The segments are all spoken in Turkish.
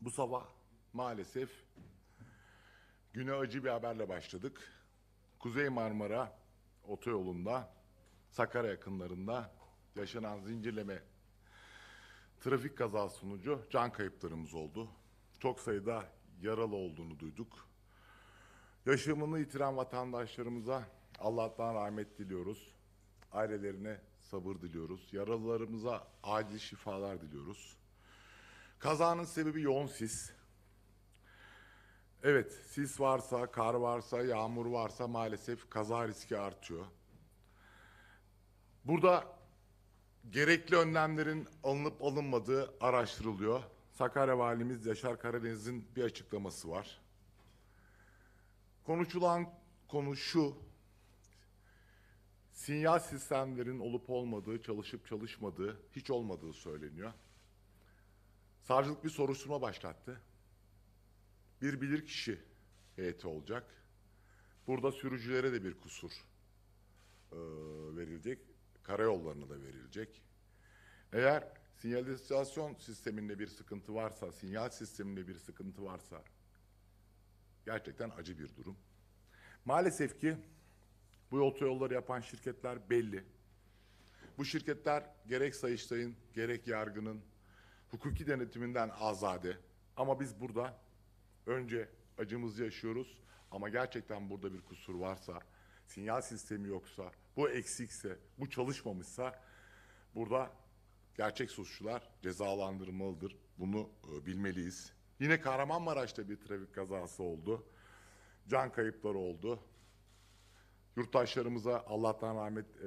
Bu sabah maalesef güne acı bir haberle başladık. Kuzey Marmara otoyolunda Sakarya yakınlarında yaşanan zincirleme trafik kazası sonucu can kayıplarımız oldu. Çok sayıda yaralı olduğunu duyduk. Yaşamını yitiren vatandaşlarımıza Allah'tan rahmet diliyoruz. Ailelerine sabır diliyoruz. Yaralılarımıza acil şifalar diliyoruz. Kazanın sebebi yoğun sis. Evet, sis varsa, kar varsa, yağmur varsa maalesef kaza riski artıyor. Burada gerekli önlemlerin alınıp alınmadığı araştırılıyor. Sakarya Valimiz Yaşar Karadeniz'in bir açıklaması var. Konuşulan konu şu, sinyal sistemlerin olup olmadığı, çalışıp çalışmadığı, hiç olmadığı söyleniyor. Savcılık bir soruşturma başlattı. Bir bilirkişi heyeti olacak. Burada sürücülere de bir kusur e, verilecek. Karayollarına da verilecek. Eğer sinyalizasyon sisteminde bir sıkıntı varsa, sinyal sisteminde bir sıkıntı varsa gerçekten acı bir durum. Maalesef ki bu otoyolları yapan şirketler belli. Bu şirketler gerek Sayıştay'ın gerek yargının hukuki denetiminden azade. Ama biz burada önce acımızı yaşıyoruz ama gerçekten burada bir kusur varsa, sinyal sistemi yoksa, bu eksikse, bu çalışmamışsa burada gerçek suçlular cezalandırılmalıdır. Bunu e, bilmeliyiz. Yine Kahramanmaraş'ta bir trafik kazası oldu. Can kayıpları oldu. Yurttaşlarımıza Allah'tan rahmet e,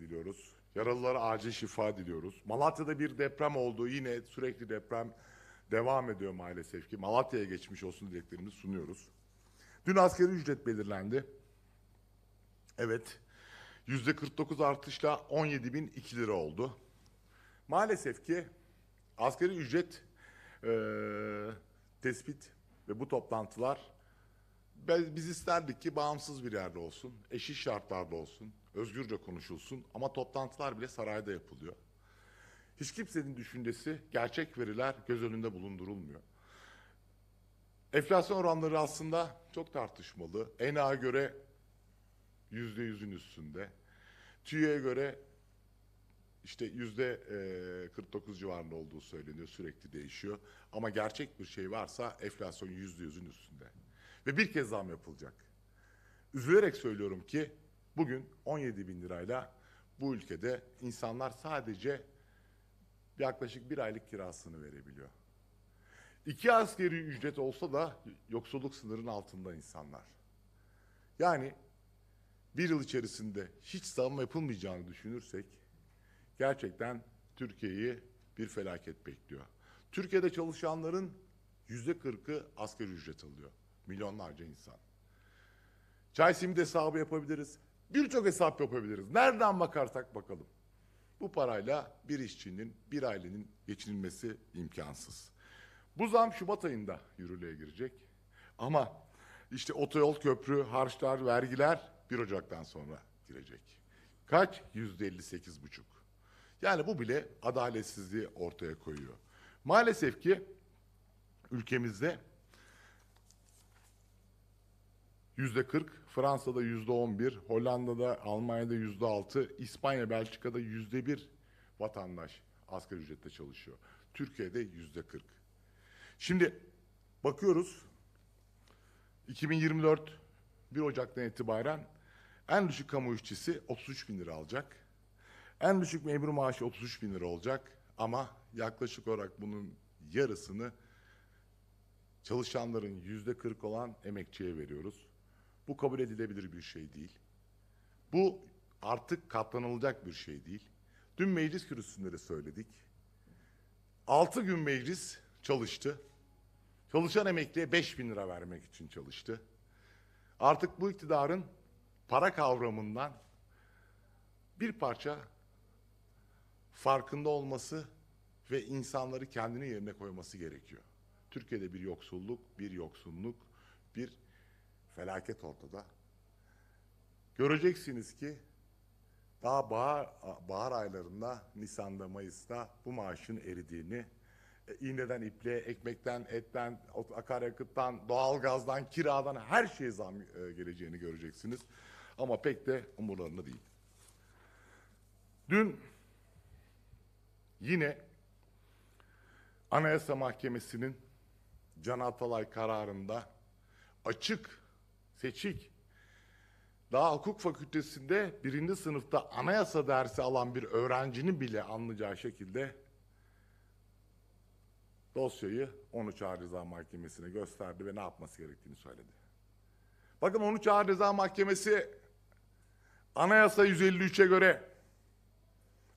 diliyoruz. Yaralılara acil şifa diliyoruz. Malatya'da bir deprem oldu. Yine sürekli deprem devam ediyor maalesef ki. Malatya'ya geçmiş olsun dileklerimizi sunuyoruz. Dün askeri ücret belirlendi. Evet. Yüzde 49 artışla 17.002 lira oldu. Maalesef ki askeri ücret e, tespit ve bu toplantılar biz isterdik ki bağımsız bir yerde olsun, eşit şartlarda olsun, özgürce konuşulsun ama toplantılar bile sarayda yapılıyor. Hiç kimsenin düşüncesi, gerçek veriler göz önünde bulundurulmuyor. Enflasyon oranları aslında çok tartışmalı. ENA'a göre yüzde yüzün üstünde. TÜİ'ye göre işte yüzde 49 e, civarında olduğu söyleniyor. Sürekli değişiyor. Ama gerçek bir şey varsa enflasyon yüzde yüzün üstünde. Ve bir kez zam yapılacak. Üzülerek söylüyorum ki bugün 17 bin lirayla bu ülkede insanlar sadece yaklaşık bir aylık kirasını verebiliyor. İki askeri ücret olsa da yoksulluk sınırının altında insanlar. Yani bir yıl içerisinde hiç zam yapılmayacağını düşünürsek gerçekten Türkiye'yi bir felaket bekliyor. Türkiye'de çalışanların yüzde kırkı asgari ücret alıyor. Milyonlarca insan. Çay simidi hesabı yapabiliriz. Birçok hesap yapabiliriz. Nereden bakarsak bakalım. Bu parayla bir işçinin, bir ailenin geçinilmesi imkansız. Bu zam Şubat ayında yürürlüğe girecek. Ama işte otoyol köprü, harçlar, vergiler 1 Ocak'tan sonra girecek. Kaç? Yüzde 58 buçuk. Yani bu bile adaletsizliği ortaya koyuyor. Maalesef ki ülkemizde Yüzde %40, Fransa'da yüzde %11, Hollanda'da, Almanya'da yüzde %6, İspanya, Belçika'da yüzde %1 vatandaş asgari ücretle çalışıyor. Türkiye'de yüzde %40. Şimdi bakıyoruz 2024 1 Ocak'tan itibaren en düşük kamu işçisi 33 bin lira alacak. En düşük memur maaşı 33 bin lira olacak ama yaklaşık olarak bunun yarısını çalışanların yüzde 40 olan emekçiye veriyoruz. Bu kabul edilebilir bir şey değil. Bu artık katlanılacak bir şey değil. Dün meclis kürsüsünde de söyledik. Altı gün meclis çalıştı. Çalışan emekliye beş bin lira vermek için çalıştı. Artık bu iktidarın para kavramından bir parça farkında olması ve insanları kendini yerine koyması gerekiyor. Türkiye'de bir yoksulluk, bir yoksunluk, bir felaket ortada. Göreceksiniz ki daha bahar, bahar aylarında, Nisan'da, Mayıs'ta bu maaşın eridiğini, e, iğneden ipliğe, ekmekten, etten, akaryakıttan, doğalgazdan, kiradan her şeye zam e, geleceğini göreceksiniz. Ama pek de umurlarında değil. Dün yine Anayasa Mahkemesi'nin Can Atalay kararında açık seçik. Daha hukuk fakültesinde birinci sınıfta anayasa dersi alan bir öğrencinin bile anlayacağı şekilde dosyayı 13 Ağır Ceza Mahkemesi'ne gösterdi ve ne yapması gerektiğini söyledi. Bakın 13 Ağır Ceza Mahkemesi Anayasa 153'e göre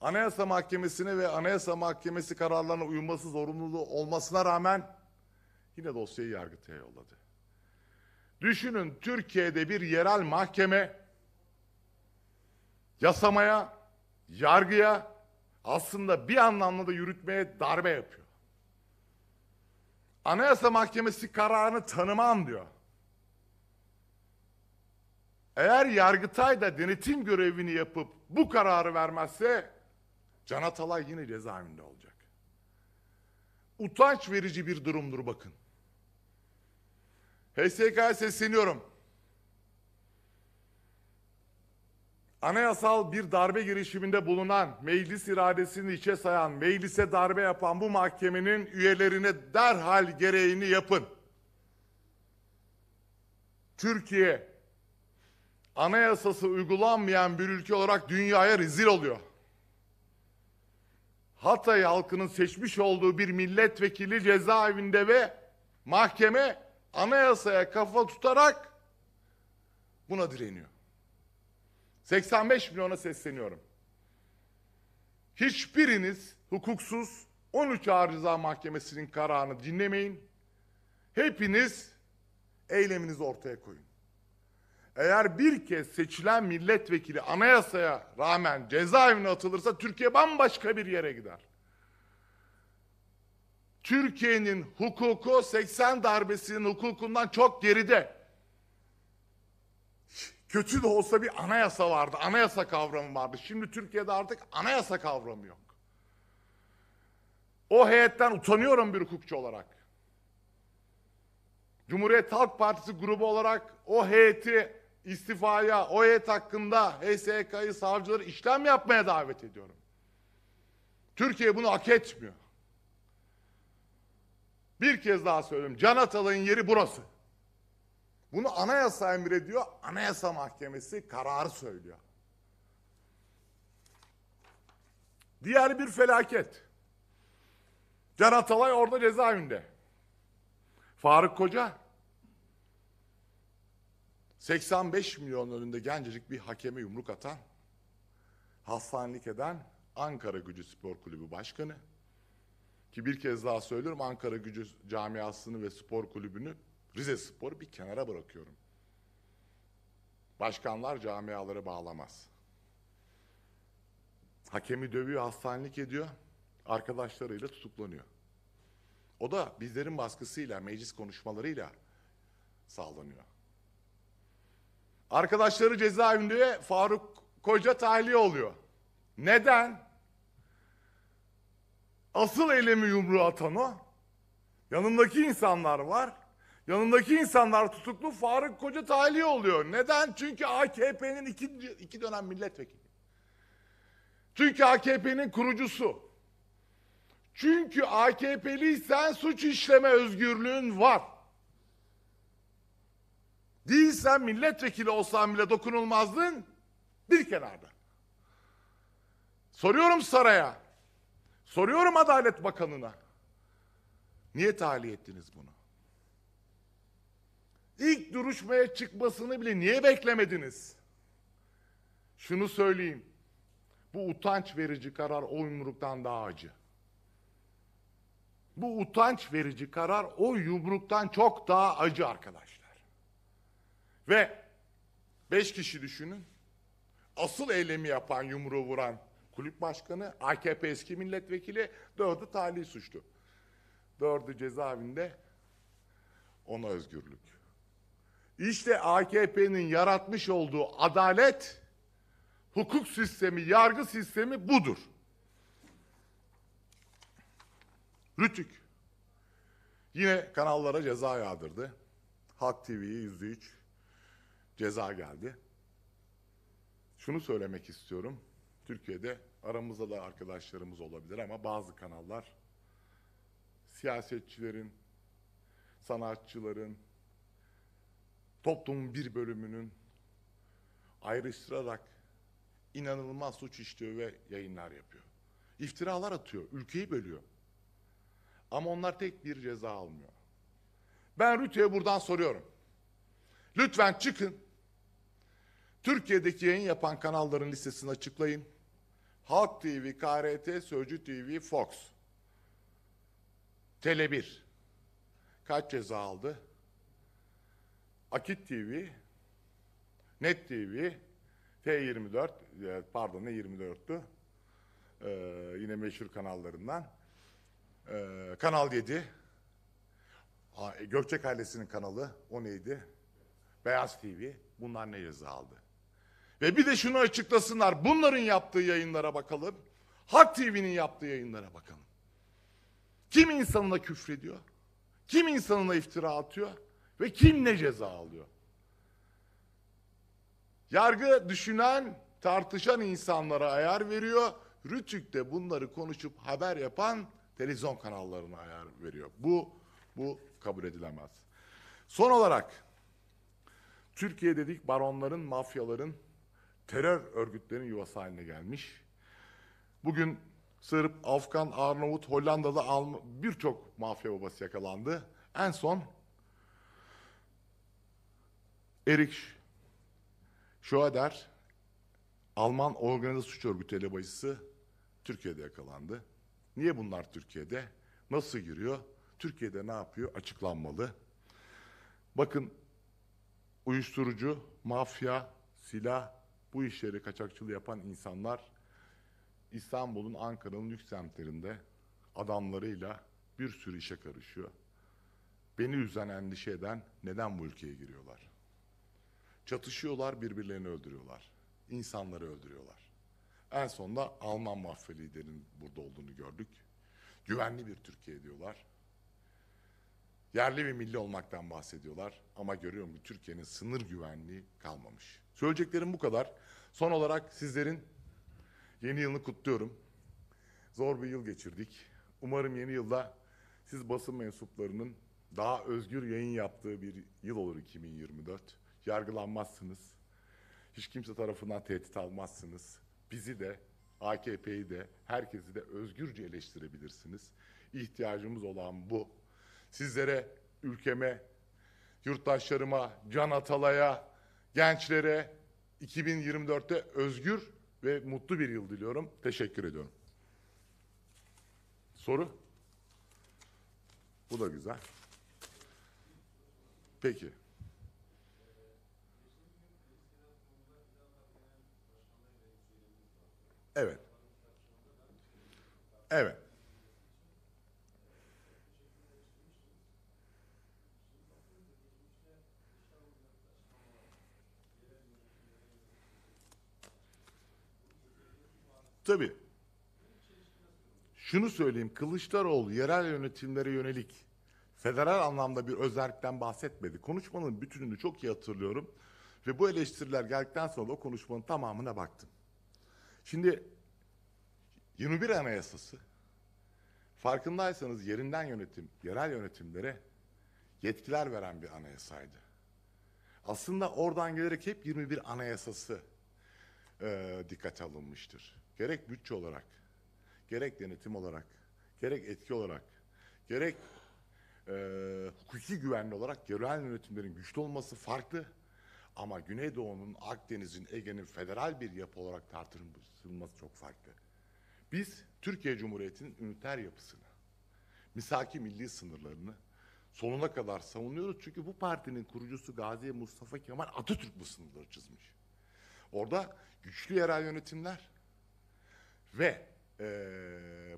Anayasa Mahkemesi'ne ve Anayasa Mahkemesi kararlarına uyulması zorunluluğu olmasına rağmen yine dosyayı Yargıtay'a yolladı. Düşünün Türkiye'de bir yerel mahkeme yasamaya, yargıya aslında bir anlamda da yürütmeye darbe yapıyor. Anayasa Mahkemesi kararını tanımam diyor. Eğer Yargıtay da denetim görevini yapıp bu kararı vermezse Can Atalay yine cezaevinde olacak. Utanç verici bir durumdur bakın. HSK'ya sesleniyorum. Anayasal bir darbe girişiminde bulunan, meclis iradesini içe sayan, meclise darbe yapan bu mahkemenin üyelerine derhal gereğini yapın. Türkiye anayasası uygulanmayan bir ülke olarak dünyaya rezil oluyor. Hatay halkının seçmiş olduğu bir milletvekili cezaevinde ve mahkeme anayasaya kafa tutarak buna direniyor. 85 milyona sesleniyorum. Hiçbiriniz hukuksuz 13 Ağır Ceza Mahkemesi'nin kararını dinlemeyin. Hepiniz eyleminizi ortaya koyun. Eğer bir kez seçilen milletvekili anayasaya rağmen cezaevine atılırsa Türkiye bambaşka bir yere gider. Türkiye'nin hukuku 80 darbesinin hukukundan çok geride. Kötü de olsa bir anayasa vardı, anayasa kavramı vardı. Şimdi Türkiye'de artık anayasa kavramı yok. O heyetten utanıyorum bir hukukçu olarak. Cumhuriyet Halk Partisi grubu olarak o heyeti istifaya, o heyet hakkında HSK'yı savcıları işlem yapmaya davet ediyorum. Türkiye bunu hak etmiyor. Bir kez daha söylüyorum. Can Atalay'ın yeri burası. Bunu anayasa emrediyor. Anayasa Mahkemesi kararı söylüyor. Diğer bir felaket. Can Atalay orada cezaevinde. Faruk Koca 85 milyon önünde gencecik bir hakeme yumruk atan, hastanelik eden Ankara Gücü Spor Kulübü Başkanı ki bir kez daha söylüyorum Ankara gücü camiasını ve spor kulübünü Rize Spor'u bir kenara bırakıyorum. Başkanlar camiaları bağlamaz. Hakemi dövüyor, hastanelik ediyor. Arkadaşlarıyla tutuklanıyor. O da bizlerin baskısıyla, meclis konuşmalarıyla sağlanıyor. Arkadaşları cezaevinde Faruk Koca tahliye oluyor. Neden? Asıl elemi yumruğu atan o. Yanındaki insanlar var. Yanındaki insanlar tutuklu Faruk Koca tahliye oluyor. Neden? Çünkü AKP'nin iki, iki dönem milletvekili. Çünkü AKP'nin kurucusu. Çünkü AKP'liysen suç işleme özgürlüğün var. Değilsen milletvekili olsan bile dokunulmazdın bir kenarda. Soruyorum saraya. Soruyorum Adalet Bakanı'na. Niye tahliye ettiniz bunu? İlk duruşmaya çıkmasını bile niye beklemediniz? Şunu söyleyeyim. Bu utanç verici karar o yumruktan daha acı. Bu utanç verici karar o yumruktan çok daha acı arkadaşlar. Ve beş kişi düşünün. Asıl eylemi yapan, yumruğu vuran kulüp başkanı, AKP eski milletvekili, dördü talih suçlu. Dördü cezaevinde, ona özgürlük. İşte AKP'nin yaratmış olduğu adalet, hukuk sistemi, yargı sistemi budur. Rütük. Yine kanallara ceza yağdırdı. Halk TV'ye yüzde üç ceza geldi. Şunu söylemek istiyorum. Türkiye'de aramızda da arkadaşlarımız olabilir ama bazı kanallar siyasetçilerin, sanatçıların, toplumun bir bölümünün ayrıştırarak inanılmaz suç işliyor ve yayınlar yapıyor. İftiralar atıyor, ülkeyi bölüyor. Ama onlar tek bir ceza almıyor. Ben Rütü'ye buradan soruyorum. Lütfen çıkın. Türkiye'deki yayın yapan kanalların listesini açıklayın. Halk TV, KRT, Sözcü TV, Fox. Tele 1. Kaç ceza aldı? Akit TV, Net TV, T24, e, pardon ne 24'tü? Ee, yine meşhur kanallarından. Ee, Kanal 7. E, Gökçek ailesinin kanalı. O neydi? Beyaz TV. Bunlar ne ceza aldı? Ve bir de şunu açıklasınlar. Bunların yaptığı yayınlara bakalım. Halk TV'nin yaptığı yayınlara bakalım. Kim insanına küfrediyor? Kim insanına iftira atıyor? Ve kim ne ceza alıyor? Yargı düşünen, tartışan insanlara ayar veriyor. Rütük de bunları konuşup haber yapan televizyon kanallarına ayar veriyor. Bu bu kabul edilemez. Son olarak Türkiye dedik baronların, mafyaların terör örgütlerinin yuvası haline gelmiş. Bugün Sırp, Afgan, Arnavut, Hollandalı birçok mafya babası yakalandı. En son Erik Schroeder, Alman organize suç örgütü elebaşısı Türkiye'de yakalandı. Niye bunlar Türkiye'de? Nasıl giriyor? Türkiye'de ne yapıyor? Açıklanmalı. Bakın uyuşturucu, mafya, silah, bu işleri kaçakçılığı yapan insanlar İstanbul'un, Ankara'nın lüks semtlerinde adamlarıyla bir sürü işe karışıyor. Beni üzen, endişe eden neden bu ülkeye giriyorlar? Çatışıyorlar, birbirlerini öldürüyorlar. İnsanları öldürüyorlar. En sonunda Alman mafya liderinin burada olduğunu gördük. Güvenli bir Türkiye diyorlar. Yerli ve milli olmaktan bahsediyorlar ama görüyorum ki Türkiye'nin sınır güvenliği kalmamış. Söyleyeceklerim bu kadar. Son olarak sizlerin yeni yılını kutluyorum. Zor bir yıl geçirdik. Umarım yeni yılda siz basın mensuplarının daha özgür yayın yaptığı bir yıl olur 2024. Yargılanmazsınız. Hiç kimse tarafından tehdit almazsınız. Bizi de, AKP'yi de, herkesi de özgürce eleştirebilirsiniz. İhtiyacımız olan bu. Sizlere, ülkeme, yurttaşlarıma, Can Atalay'a, gençlere 2024'te özgür ve mutlu bir yıl diliyorum. Teşekkür ediyorum. Soru? Bu da güzel. Peki. Evet. Evet. Tabii. Şunu söyleyeyim, Kılıçdaroğlu yerel yönetimlere yönelik federal anlamda bir özellikten bahsetmedi. Konuşmanın bütününü çok iyi hatırlıyorum. Ve bu eleştiriler geldikten sonra o konuşmanın tamamına baktım. Şimdi 21 Anayasası farkındaysanız yerinden yönetim, yerel yönetimlere yetkiler veren bir anayasaydı. Aslında oradan gelerek hep 21 Anayasası e, dikkate alınmıştır gerek bütçe olarak, gerek denetim olarak, gerek etki olarak, gerek e, hukuki güvenli olarak yerel yönetimlerin güçlü olması farklı. Ama Güneydoğu'nun, Akdeniz'in, Ege'nin federal bir yapı olarak tartışılması çok farklı. Biz Türkiye Cumhuriyeti'nin üniter yapısını, misaki milli sınırlarını sonuna kadar savunuyoruz. Çünkü bu partinin kurucusu Gazi Mustafa Kemal Atatürk bu sınırları çizmiş. Orada güçlü yerel yönetimler, ve e,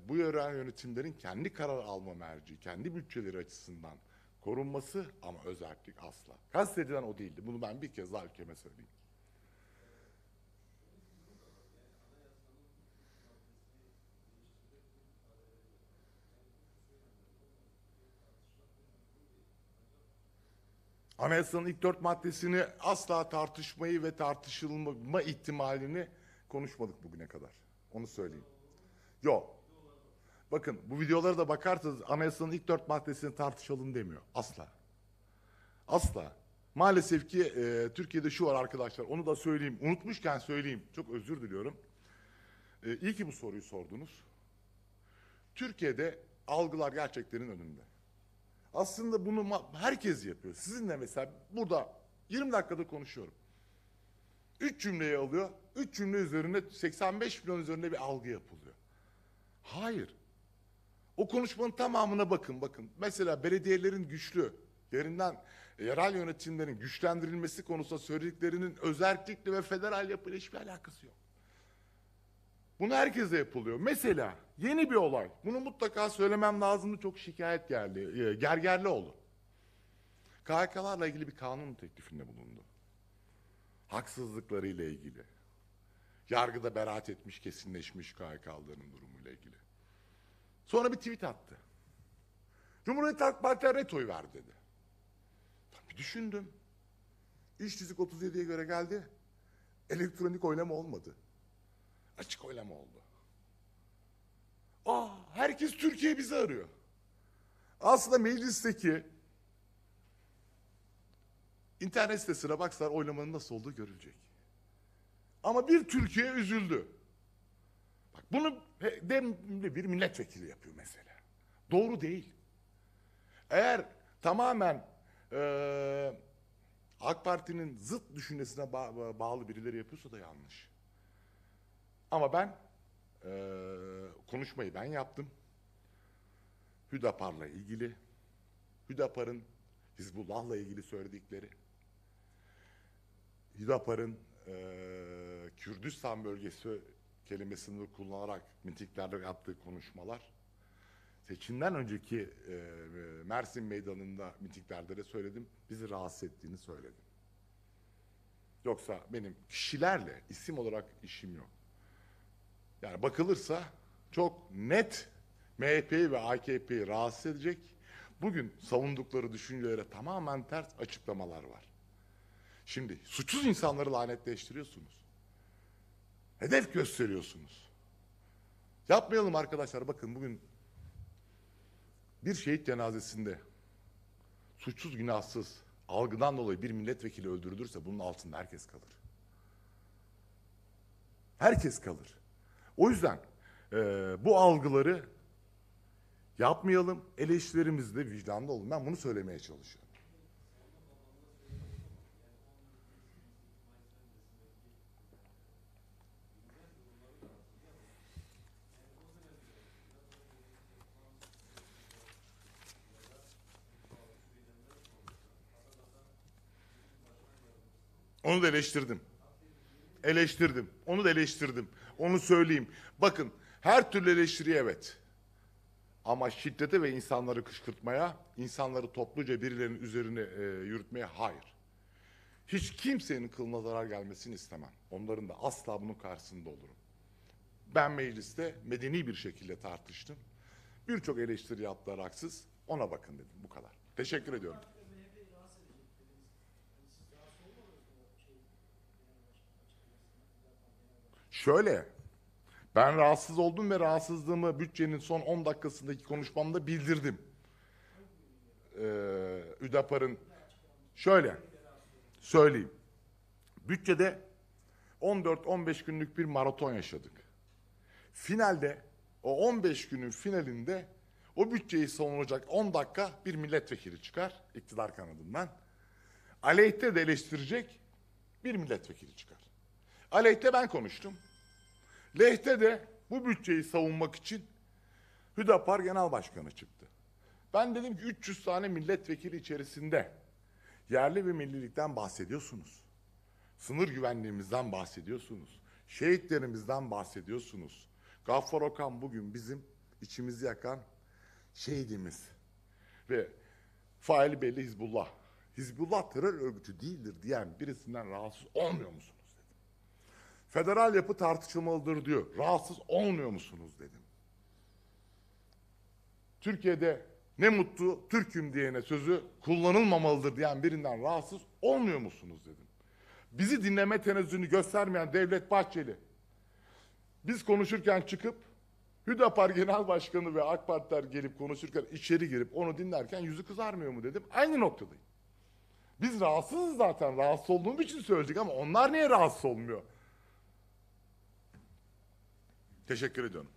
bu yerel yönetimlerin kendi karar alma merci, kendi bütçeleri açısından korunması ama özellik asla. Kastedilen o değildi. Bunu ben bir kez daha ülkeme söyleyeyim. Anayasanın ilk dört maddesini asla tartışmayı ve tartışılma ihtimalini konuşmadık bugüne kadar. Onu söyleyeyim. Yok. Bakın bu videolara da bakarsanız anayasanın ilk dört maddesini tartışalım demiyor. Asla. Asla. Maalesef ki e, Türkiye'de şu var arkadaşlar onu da söyleyeyim. Unutmuşken söyleyeyim. Çok özür diliyorum. E, iyi ki bu soruyu sordunuz. Türkiye'de algılar gerçeklerin önünde. Aslında bunu herkes yapıyor. Sizinle mesela burada 20 dakikada konuşuyorum. Üç cümleyi alıyor. Üç cümle üzerine 85 milyon üzerinde bir algı yapılıyor. Hayır. O konuşmanın tamamına bakın bakın. Mesela belediyelerin güçlü, yerinden e, yerel yönetimlerin güçlendirilmesi konusunda söylediklerinin özellikle ve federal yapıyla hiçbir alakası yok. Bunu herkese yapılıyor. Mesela yeni bir olay. Bunu mutlaka söylemem lazımdı. Çok şikayet geldi. E, Gergerlioğlu. KHK'larla ilgili bir kanun teklifinde bulundu haksızlıkları ile ilgili. Yargıda beraat etmiş, kesinleşmiş KHK'lıların ile ilgili. Sonra bir tweet attı. Cumhuriyet Halk Partisi'ne retoy ver dedi. Tabii düşündüm. İşsizlik 37'ye göre geldi. Elektronik oylama olmadı. Açık oylama oldu. Aa, herkes Türkiye bizi arıyor. Aslında meclisteki İnternet sitesine baksalar oylamanın nasıl olduğu görülecek. Ama bir Türkiye üzüldü. Bak bunu demli bir milletvekili yapıyor mesela. Doğru değil. Eğer tamamen e, AK Parti'nin zıt düşüncesine ba bağlı birileri yapıyorsa da yanlış. Ama ben e, konuşmayı ben yaptım. Hüdapar'la ilgili, Hüdapar'ın Hizbullah'la ilgili söyledikleri, Hidapar'ın e, Kürdistan bölgesi kelimesini kullanarak mitiklerde yaptığı konuşmalar seçimden önceki e, Mersin Meydanı'nda mitiklerde de söyledim. Bizi rahatsız ettiğini söyledim. Yoksa benim kişilerle isim olarak işim yok. Yani bakılırsa çok net MHP'yi ve AKP'yi rahatsız edecek. Bugün savundukları düşüncelere tamamen ters açıklamalar var. Şimdi suçsuz insanları lanetleştiriyorsunuz. Hedef gösteriyorsunuz. Yapmayalım arkadaşlar bakın bugün bir şehit cenazesinde suçsuz günahsız algıdan dolayı bir milletvekili öldürülürse bunun altında herkes kalır. Herkes kalır. O yüzden e, bu algıları yapmayalım, eleştirilerimizde vicdanlı olun. Ben bunu söylemeye çalışıyorum. Onu da eleştirdim. Eleştirdim. Onu da eleştirdim. Onu söyleyeyim. Bakın her türlü eleştiri evet. Ama şiddete ve insanları kışkırtmaya, insanları topluca birilerinin üzerine e, yürütmeye hayır. Hiç kimsenin kılına zarar gelmesini istemem. Onların da asla bunun karşısında olurum. Ben mecliste medeni bir şekilde tartıştım. Birçok eleştiri yaptılar haksız. Ona bakın dedim bu kadar. Teşekkür ediyorum. Şöyle, ben rahatsız oldum ve rahatsızlığımı bütçenin son 10 dakikasındaki konuşmamda bildirdim. Ee, Üdapar'ın şöyle söyleyeyim. Bütçede 14-15 günlük bir maraton yaşadık. Finalde o 15 günün finalinde o bütçeyi savunacak 10 dakika bir milletvekili çıkar iktidar kanadından. Aleyhte de eleştirecek bir milletvekili çıkar. Aleyhte ben konuştum. Lehte de bu bütçeyi savunmak için Hüdapar Genel Başkanı çıktı. Ben dedim ki 300 tane milletvekili içerisinde yerli bir millilikten bahsediyorsunuz. Sınır güvenliğimizden bahsediyorsunuz. Şehitlerimizden bahsediyorsunuz. Gaffar Okan bugün bizim içimizi yakan şehidimiz. Ve faili belli Hizbullah. Hizbullah terör örgütü değildir diyen birisinden rahatsız olmuyor musunuz? Federal yapı tartışılmalıdır diyor. Rahatsız olmuyor musunuz dedim. Türkiye'de ne mutlu Türk'üm diyene sözü kullanılmamalıdır diyen birinden rahatsız olmuyor musunuz dedim. Bizi dinleme tenezzülünü göstermeyen Devlet Bahçeli. Biz konuşurken çıkıp Hüdapar Genel Başkanı ve AK Partiler gelip konuşurken içeri girip onu dinlerken yüzü kızarmıyor mu dedim. Aynı noktadayım. Biz rahatsızız zaten. Rahatsız olduğum için söyledik ama onlar niye rahatsız olmuyor? Teşekkür ediyorum.